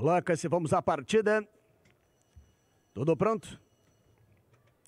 Coloca-se, vamos à partida. Tudo pronto?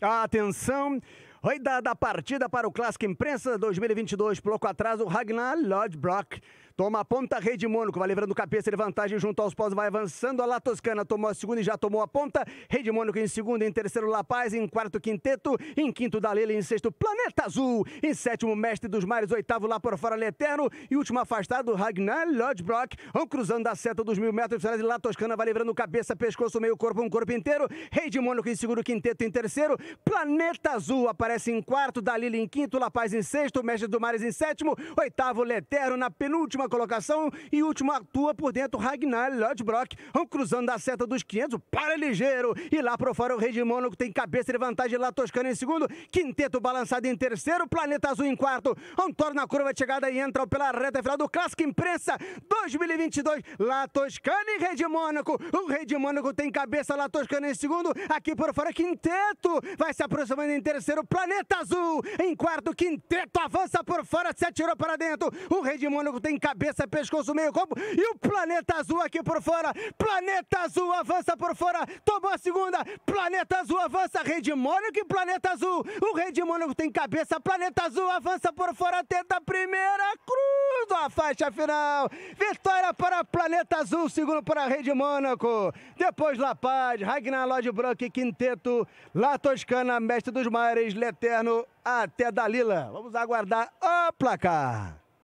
Atenção! Oi, da, da partida para o Clássico Imprensa 2022, bloco atrás, o Ragnar Lodbrok Toma a ponta, rei de Mônaco, vai levando cabeça de vantagem junto aos pós, vai avançando. A La Toscana tomou a segunda e já tomou a ponta. Rei de Mônaco em segundo, em terceiro La Paz, em quarto Quinteto, em quinto Dalila. em sexto Planeta Azul, em sétimo Mestre dos Mares, oitavo lá por fora Leterno e último afastado Ragnar Lodbrock. Vão cruzando a seta dos mil metros finais de La Toscana, vai levando cabeça, pescoço, meio corpo, um corpo inteiro. Rei de Mônaco em segundo Quinteto, em terceiro Planeta Azul aparece em quarto, Dalila em quinto, La Paz em sexto, Mestre dos Mares em sétimo, oitavo Leterno na penúltima colocação e último atua por dentro Ragnar Lodbrok. Vão cruzando a seta dos 500, para ligeiro. E lá pro fora o Rei de Mônaco tem cabeça de vantagem lá Toscana em segundo. Quinteto balançado em terceiro, Planeta Azul em quarto. Antônio na curva de chegada e entra pela reta final do Clássico Imprensa 2022. Lá Toscana e Rei de Mônaco. O Rei de Mônaco tem cabeça lá Toscana em segundo. Aqui por fora Quinteto vai se aproximando em terceiro, Planeta Azul em quarto. Quinteto avança por fora, se atirou para dentro. O Rei de Mônaco tem cabeça cabeça, pescoço, meio corpo e o Planeta Azul aqui por fora. Planeta Azul avança por fora, tomou a segunda. Planeta Azul avança, Rei de Mônaco e Planeta Azul. O Rei de Mônaco tem cabeça, Planeta Azul avança por fora, tenta a primeira cruz, a faixa final. Vitória para Planeta Azul, segundo para Rei de Mônaco. Depois La Paz, Ragnar Lodge Quinteto, La Toscana, Mestre dos Mares, Leterno, até Dalila. Vamos aguardar o placar.